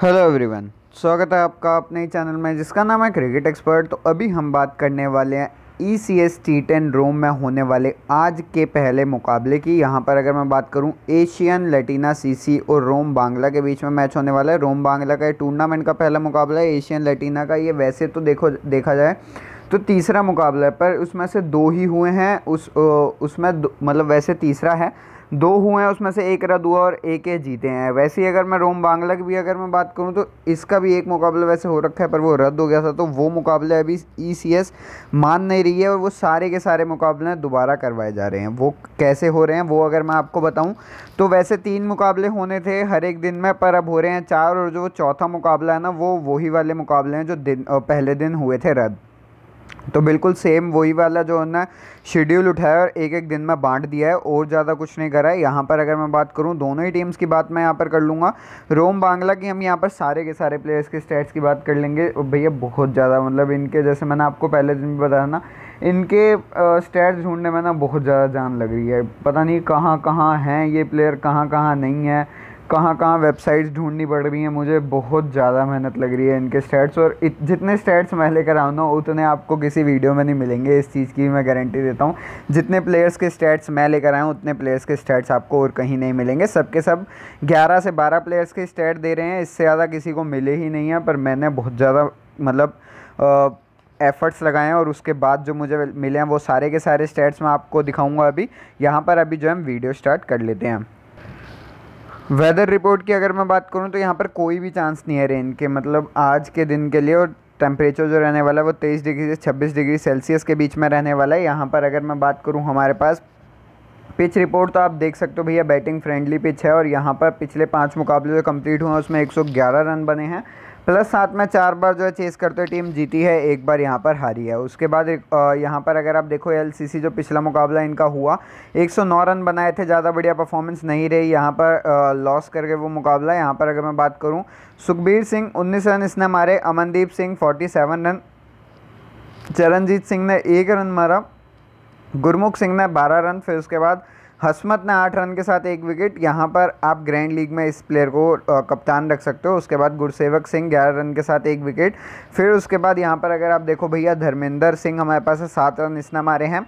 hello everyone स्वागत है आपका अपने ही चैनल में जिसका नाम है क्रिकेट एक्सपर्ट तो अभी हम बात करने वाले हैं E C S T ten Rome में होने वाले आज के पहले मुकाबले की यहाँ पर अगर मैं बात करूँ एशियन लेटिना सीसी और रोम बांग्ला के बीच में मैच होने वाला है रोम बांग्ला का टूर्नामेंट का पहला मुकाबला है एशियन लेटिना का ये वैसे तो देखो देखा जाए तो तीसरा मुकाबला है पर उसमें से दो ही हुए हैं उस उसमें मतलब वैसे तीसरा है दो हुए हैं उसमें से एक रद्द हुआ और एक ही जीते हैं वैसे ही अगर मैं रोम बांग्ला की भी अगर मैं बात करूं तो इसका भी एक मुकाबला वैसे हो रखा है पर वो रद्द हो गया था तो वो मुकाबले अभी ई e मान नहीं रही है और वो सारे के सारे मुकाबले दोबारा करवाए जा रहे हैं वो कैसे हो रहे हैं वो अगर मैं आपको बताऊँ तो वैसे तीन मुकाबले होने थे हर एक दिन में पर अब हो रहे हैं चार और जो चौथा मुकाबला है ना वो वही वाले मुकाबले हैं जो दिन पहले दिन हुए थे रद्द तो बिल्कुल सेम वही वाला जो है ना शेड्यूल उठाया और एक एक दिन में बांट दिया है और ज़्यादा कुछ नहीं करा है यहाँ पर अगर मैं बात करूँ दोनों ही टीम्स की बात मैं यहाँ पर कर लूँगा रोम बांग्ला की हम यहाँ पर सारे के सारे प्लेयर्स के स्टैट्स की बात कर लेंगे और भैया बहुत ज़्यादा मतलब इनके जैसे मैंने आपको पहले दिन भी बताया ना इनके स्टैट्स ढूंढने में ना बहुत ज़्यादा जान लग रही है पता नहीं कहाँ कहाँ हैं ये प्लेयर कहाँ कहाँ नहीं है कहाँ कहाँ वेबसाइट्स ढूंढनी पड़ रही हैं मुझे बहुत ज़्यादा मेहनत लग रही है इनके स्टैट्स और इत, जितने स्टैट्स मैं लेकर आऊँ ना उतने आपको किसी वीडियो में नहीं मिलेंगे इस चीज़ की मैं गारंटी देता हूँ जितने प्लेयर्स के स्टैट्स मैं लेकर आया उतने प्लेयर्स के स्टैट्स आपको और कहीं नहीं मिलेंगे सबके सब ग्यारह से बारह प्लेयर्स के स्टैट दे रहे हैं इससे ज़्यादा किसी को मिले ही नहीं है पर मैंने बहुत ज़्यादा मतलब एफ़र्ट्स लगाए हैं और उसके बाद जो मुझे मिले हैं वो सारे के सारे स्टैट्स मैं आपको दिखाऊँगा अभी यहाँ पर अभी जो है वीडियो स्टार्ट कर लेते हैं वेदर रिपोर्ट की अगर मैं बात करूँ तो यहाँ पर कोई भी चांस नहीं है रेन के मतलब आज के दिन के लिए और टेम्परेचर जो रहने वाला है वो तेईस डिग्री से छब्बीस डिग्री सेल्सियस के बीच में रहने वाला है यहाँ पर अगर मैं बात करूँ हमारे पास पिच रिपोर्ट तो आप देख सकते हो भैया बैटिंग फ्रेंडली पिच है और यहाँ पर पिछले पाँच मुकाबले जो कम्प्लीट हुए हैं उसमें एक रन बने हैं प्लस सात में चार बार जो है चेस करते हुए टीम जीती है एक बार यहाँ पर हारी है उसके बाद यहाँ पर अगर आप देखो एलसीसी जो पिछला मुकाबला इनका हुआ 109 रन बनाए थे ज़्यादा बढ़िया परफॉर्मेंस नहीं रही यहाँ पर लॉस करके वो मुकाबला यहाँ पर अगर मैं बात करूँ सुखबीर सिंह उन्नीस रन इसने मारे अमनदीप सिंह फोर्टी रन चरणजीत सिंह ने एक रन मारा गुरमुख सिंह ने बारह रन फिर उसके बाद हसमत ने आठ रन के साथ एक विकेट यहाँ पर आप ग्रैंड लीग में इस प्लेयर को कप्तान रख सकते हो उसके बाद गुरसेवक सिंह ग्यारह रन के साथ एक विकेट फिर उसके बाद यहाँ पर अगर आप देखो भैया धर्मेंद्र सिंह हमारे पास सात रन इसने मारे हैं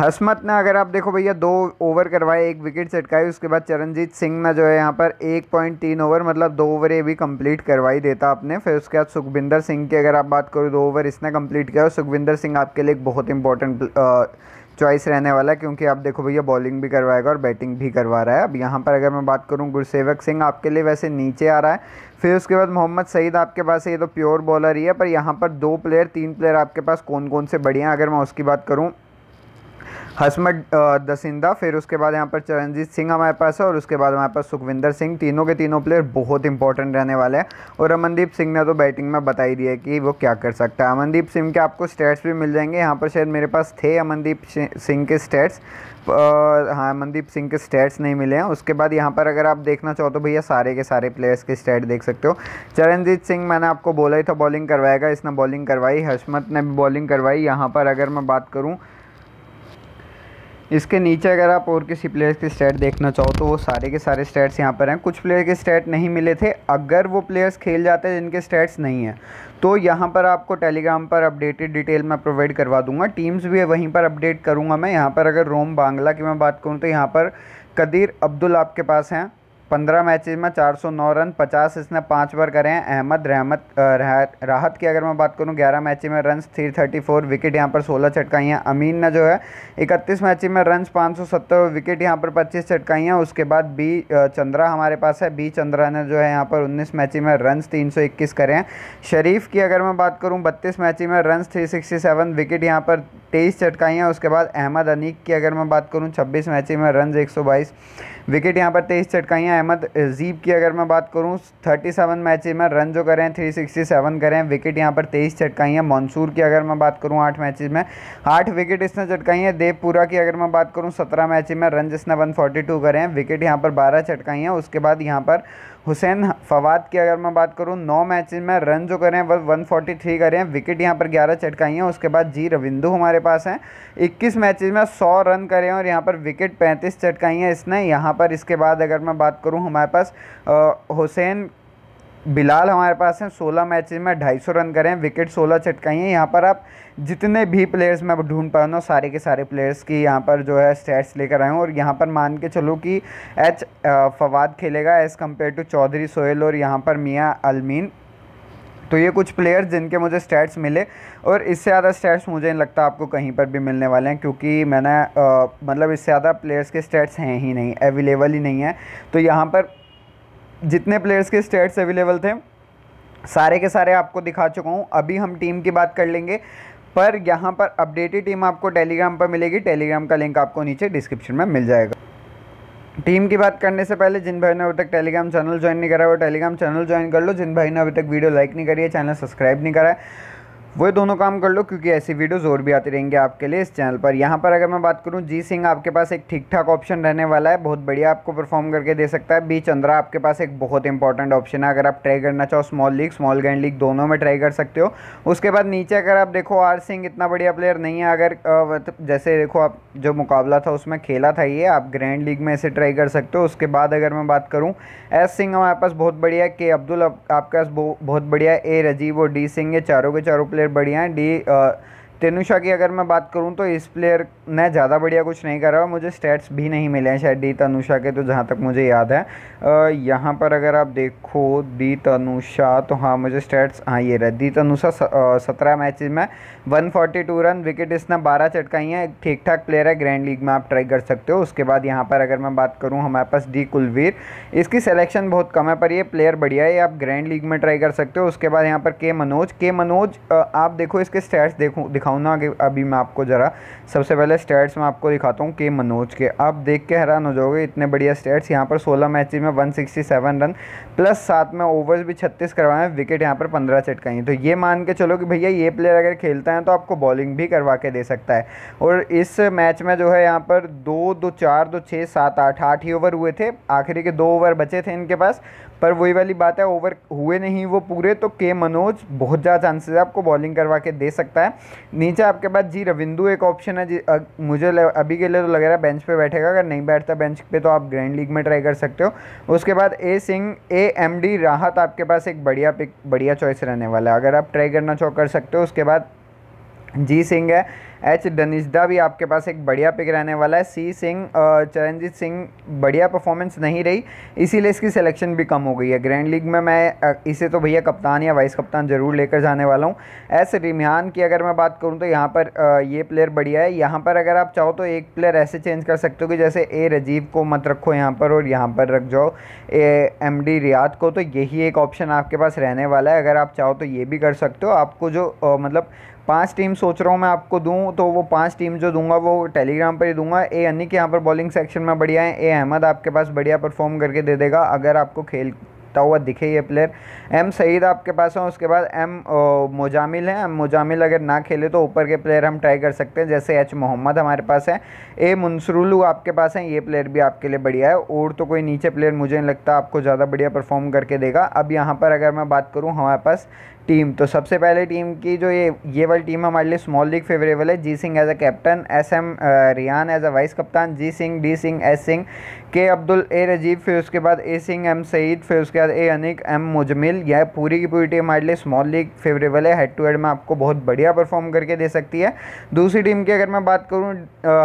हसमत ने अगर आप देखो भैया दो ओवर करवाए एक विकेट चटकाई उसके बाद चरणजीत सिंह ने जो है यहाँ पर एक पॉइंट तीन ओवर मतलब दो ओवर ये भी कंप्लीट करवाई देता आपने फिर उसके बाद सुखविंदर सिंह की अगर आप बात करो दो ओवर इसने कंप्लीट किया और सुखविंदर सिंह आपके लिए एक बहुत इंपॉर्टेंट चॉइस रहने वाला है क्योंकि आप देखो भैया बॉलिंग भी करवाएगा और बैटिंग भी करवा रहा है अब यहाँ पर अगर मैं बात करूँ गुरसेवक सिंह आपके लिए वैसे नीचे आ रहा है फिर उसके बाद मोहम्मद सईद आपके पास है ये तो प्योर बॉलर ही है पर यहाँ पर दो प्लेयर तीन प्लेयर आपके पास कौन कौन से बढ़िया अगर मैं उसकी बात करूँ हसमत दसिंदा फिर उसके बाद यहाँ पर चरणजीत सिंह हमारे पास है और उसके बाद हमारे पास सुखविंदर सिंह तीनों के तीनों प्लेयर बहुत इंपॉर्टेंट रहने वाले हैं और अमनदीप सिंह ने तो बैटिंग में बताई दी दिया कि वो क्या कर सकता है अमनदीप सिंह के आपको स्टेट्स भी मिल जाएंगे यहाँ पर शायद मेरे पास थे अमनदीप सिंह के स्टेट्स हाँ अमनदीप सिंह के स्टेट्स नहीं मिले हैं उसके बाद यहाँ पर अगर आप देखना चाहो तो भैया सारे के सारे प्लेयर्स के स्टेट देख सकते हो चरणजीत सिंह मैंने आपको बोला ही था बॉलिंग करवाएगा इसने बॉलिंग करवाई हसमत ने भी बॉलिंग करवाई यहाँ पर अगर मैं बात करूँ इसके नीचे अगर आप और किसी प्लेयर के स्टेट देखना चाहो तो वो सारे के सारे स्टेट्स यहाँ पर हैं कुछ प्लेयर के स्टेट नहीं मिले थे अगर वो प्लेयर्स खेल जाते हैं जिनके स्टेट्स नहीं हैं तो यहाँ पर आपको टेलीग्राम पर अपडेटेड डिटेल मैं प्रोवाइड करवा दूंगा टीम्स भी वहीं पर अपडेट करूँगा मैं यहाँ पर अगर रोम बांग्ला की मैं बात करूँ तो यहाँ पर कदीर अब्दुल आपके पास हैं पंद्रह मैचेज में चार सौ नौ रन पचास इसने पाँच बार करे हैं अहमद रहमत राहत की अगर मैं बात करूं ग्यारह मैच में run three thirty four wicket यहाँ पर सोलह छटकाई हैं अमीन ने जो है इकतीस मैच में रन पाँच सौ सत्तर विकेट यहाँ पर पच्चीस छटकाई हैं उसके बाद बी चंद्रा हमारे पास है बी चंद्रा ने जो है यहाँ पर उन्नीस मैच में रन तीन सौ इक्कीस करे हैं शरीफ की अगर मैं बात करूँ बत्तीस मैच में run three sixty seven wicket यहाँ पर तेईस छटकाई हैं उसके बाद अहमद अनीक की अगर मैं बात करूँ छब्बीस मैच में रन एक सौ बाईस विकेट यहाँ पर तेईस छटकाई हैं अहमद जीब की अगर मैं बात करूँ थर्टी सेवन मैच में रन जो करें थ्री सिक्सटी सेवन करें विकेट यहाँ पर तेईस चटकाई हैं मंसूर की अगर मैं बात करूँ आठ मैच में आठ विकेट इसने चटकाई हैं देवपुरा की अगर मैं बात करूँ सत्रह मैच में रन जिसने वन फोर्टी टू करें विकेट यहाँ पर बारह चटकाई हैं उसके बाद यहाँ पर हुसैन फवाद की अगर मैं बात करूँ नौ मैच में रन जो करें वह वन फोर्टी थ्री करें विकेट यहाँ पर ग्यारह चटकाई हैं उसके बाद जी रविंदु हमारे पास हैं इक्कीस मैच में सौ रन करें और यहाँ पर विकेट पैंतीस चटकाई हैं इसने यहाँ पर इसके बाद अगर मैं बात करूँ हमारे पास हुसैन बिलाल हमारे पास हैं सोलह मैचेस में ढाई सौ रन करें विकेट सोलह चटकाई हैं यहाँ पर आप जितने भी प्लेयर्स मैं ढूंढ पा रहा हूँ सारे के सारे प्लेयर्स की यहाँ पर जो है स्टैट्स लेकर आया हूँ और यहाँ पर मान के चलो कि एच फवाद खेलेगा as compare to Chaudhary Sohail और यहाँ पर मियाँ अलमीन तो ये कुछ प्लेयर्स जिनके मुझे स्टैट्स मिले और इससे ज़्यादा स्टैट्स मुझे नहीं लगता आपको कहीं पर भी मिलने वाले हैं क्योंकि मैंने मतलब इससे ज़्यादा प्लेयर्स के स्टैट्स हैं ही नहीं अवेलेबल ही नहीं है तो यहाँ पर जितने प्लेयर्स के स्टेट्स अवेलेबल थे सारे के सारे आपको दिखा चुका हूँ अभी हम टीम की बात कर लेंगे पर यहाँ पर अपडेटेड टीम आपको टेलीग्राम पर मिलेगी टेलीग्राम का लिंक आपको नीचे डिस्क्रिप्शन में मिल जाएगा टीम की बात करने से पहले जिन भाई ने अभी तक टेलीग्राम चैनल ज्वाइन नहीं करा वो टेलीग्राम चैनल ज्वाइन कर लो जिन भाई ने अभी तक वीडियो लाइक नहीं करी है चैनल सब्सक्राइब नहीं करा है वो दोनों काम कर लो क्योंकि ऐसी वीडियोज़ और भी आती रहेंगे आपके लिए इस चैनल पर यहाँ पर अगर मैं बात करूँ जी सिंह आपके पास एक ठीक ठाक ऑप्शन रहने वाला है बहुत बढ़िया आपको परफॉर्म करके दे सकता है बी चंद्रा आपके पास एक बहुत इंपॉर्टेंट ऑप्शन है अगर आप ट्राई करना चाहो small league small grand league दोनों में ट्राई कर सकते हो उसके बाद नीचे अगर आप देखो आर सिंह इतना बढ़िया प्लेयर नहीं है अगर जैसे देखो आप जो मुकाबला था उसमें खेला था ये आप ग्रैंड लीग में ऐसे ट्राई कर सकते हो उसके बाद अगर मैं बात करूँ एस सिंह हमारे पास बहुत बढ़िया के अब्दुल आपके पास बहुत बढ़िया ए रजीव और डी सिंह ये चारों के चारों प्लेयर बढ़िया है डी तेनुषा की अगर मैं बात करूं तो इस प्लेयर ने ज़्यादा बढ़िया कुछ नहीं करा और मुझे स्टैट्स भी नहीं मिले हैं शायद डी तनुषा के तो जहाँ तक मुझे याद है यहाँ पर अगर आप देखो डी तनुषा तो हाँ मुझे स्टैट्स हाँ ये रहा डी तनुषा सत्रह मैच में one forty two run wicket इसने बारह चटकाई हैं ठीक ठाक प्लेयर है ग्रैंड लीग में आप ट्राई कर सकते हो उसके बाद यहाँ पर अगर मैं बात करूँ हमारे पास डी कुलवीर इसकी सिलेक्शन बहुत कम है पर ये प्लेयर बढ़िया है आप ग्रैंड लीग में ट्राई कर सकते हो उसके बाद यहाँ पर के मनोज के मनोज आप देखो इसके स्टैट्स देखो दिखाऊँ ना कि अभी मैं आपको ज़रा सबसे पहले स्टेट्स मैं आपको दिखाता हूँ के मनोज के आप देख के हैरान हो जाओगे इतने बढ़िया स्टेट्स यहाँ पर सोलह मैच में वन रन प्लस सात में ओवर्स भी छत्तीस करवाए हैं विकेट यहाँ पर पंद्रह चटकाई तो ये मान के चलो कि भैया ये प्लेयर अगर खेलता है तो आपको बॉलिंग भी करवा के दे सकता है और इस मैच में जो है यहाँ पर दो दो चार दो छः सात आठ आठ ही ओवर हुए थे आखिरी के दो ओवर बचे थे इनके पास पर वही वाली बात है ओवर हुए नहीं वो पूरे तो के मनोज बहुत ज़्यादा चांसेस है आपको बॉलिंग करवा के दे सकता है नीचे आपके पास जी रविंदू एक ऑप्शन है जी मुझे अभी के लिए तो लग रहा है बेंच पे बैठेगा अगर नहीं बैठता बेंच पे तो आप ग्रैंड लीग में ट्राई कर सकते हो उसके बाद A Singh A M D Rahat आपके पास एक बढ़िया पिक बढ़िया चॉइस रहने वाला है अगर आप ट्राई करना चाहो कर सकते हो उसके बाद जी सिंह है एच डनिजदा भी आपके पास एक बढ़िया पिक रहने वाला है सी सिंह चरणजीत सिंह बढ़िया परफॉर्मेंस नहीं रही इसीलिए इसकी सिलेक्शन भी कम हो गई है ग्रैंड लीग में मैं इसे तो भैया कप्तान या वाइस कप्तान ज़रूर लेकर जाने वाला हूँ एस रिमहान की अगर मैं बात करूँ तो यहाँ पर ये प्लेयर बढ़िया है यहाँ पर अगर आप चाहो तो एक प्लेयर ऐसे चेंज कर सकते हो कि जैसे ए रजीव को मत रखो यहाँ पर और यहाँ पर रख जाओ ए एम डी रियाद को तो यही एक ऑप्शन आपके पास रहने वाला है अगर आप चाहो तो ये भी कर सकते हो आपको जो मतलब पांच टीम सोच रहा हूँ मैं आपको दूँ तो वो पांच टीम जो दूंगा वो टेलीग्राम पर ही दूंगा ए यानी के यहाँ पर बॉलिंग सेक्शन में बढ़िया है ए अहमद आपके पास बढ़िया परफॉर्म करके दे देगा अगर आपको खेल ता हुआ दिखे ये प्लेयर एम सईद आपके पास है उसके बाद एम मुजामिल है एम मुजामिल अगर ना खेले तो ऊपर के प्लेयर हम ट्राई कर सकते हैं जैसे एच मोहम्मद हमारे पास है ए मुंसरुलू आपके पास है ये प्लेयर भी आपके लिए बढ़िया है और तो कोई नीचे प्लेयर मुझे नहीं लगता आपको ज़्यादा बढ़िया परफॉर्म करके देगा अब यहाँ पर अगर मैं बात करूँ हमारे पास टीम तो सबसे पहले टीम की जो ये ये वाली टीम हमारे लिए स्मॉल लीग फेवरेबल है G Singh as a captain S M Riyan as a vice कप्तान G Singh D Singh S Singh K Abdul ए रजीब फिर उसके बाद ए सिंह एम सईद फिर उसके बाद ए अनिक एम मुजमिल यह पूरी की पूरी टीम हमारे लिए स्मॉल लीग फेवरेबल है हेड टू हेड में आपको बहुत बढ़िया परफॉर्म करके दे सकती है दूसरी टीम की अगर मैं बात करूँ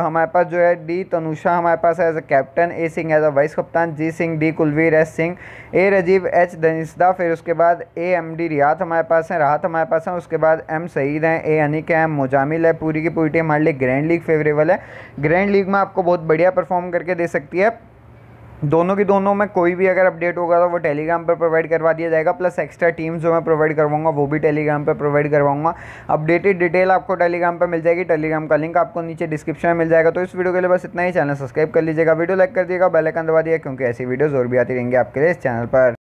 हमारे पास जो है डी तनुषा हमारे पास as a captain A Singh as a vice कप्तान G Singh D Kulvir S Singh A Rajib H दनिस्दा फिर उसके बाद ए एम डी रियात हमारे हमारे पास हैं राहत हमारे पास हैं उसके बाद एम सईद हैं ए अनिक एम मुजामिल है पूरी की पूरी टीम हमारे लिए ग्रैंड लीग फेवरेबल है ग्रैंड लीग में आपको बहुत बढ़िया परफॉर्म करके दे सकती है दोनों की दोनों में कोई भी अगर अपडेट होगा तो वो टेलीग्राम पर प्रोवाइड करवा दिया जाएगा प्लस एक्स्ट्रा टीम जो मैं प्रोवाइड करवाऊंगा वो भी टेलीग्राम पर प्रोवाइड करवाऊंगा अपडेटेड डिटेल आपको टेलीग्राम पर मिल जाएगी टेलीग्राम का लिंक आपको नीचे डिस्क्रिप्शन में मिल जाएगा तो इस वीडियो के लिए बस इतना ही चैनल सब्सक्राइब कर लीजिएगा वीडियो लाइक कर दिएगा बेलकन दबा दिया क्योंकि ऐसी वीडियोज़ और भी आती रहेंगे आपके लिए इस चैनल पर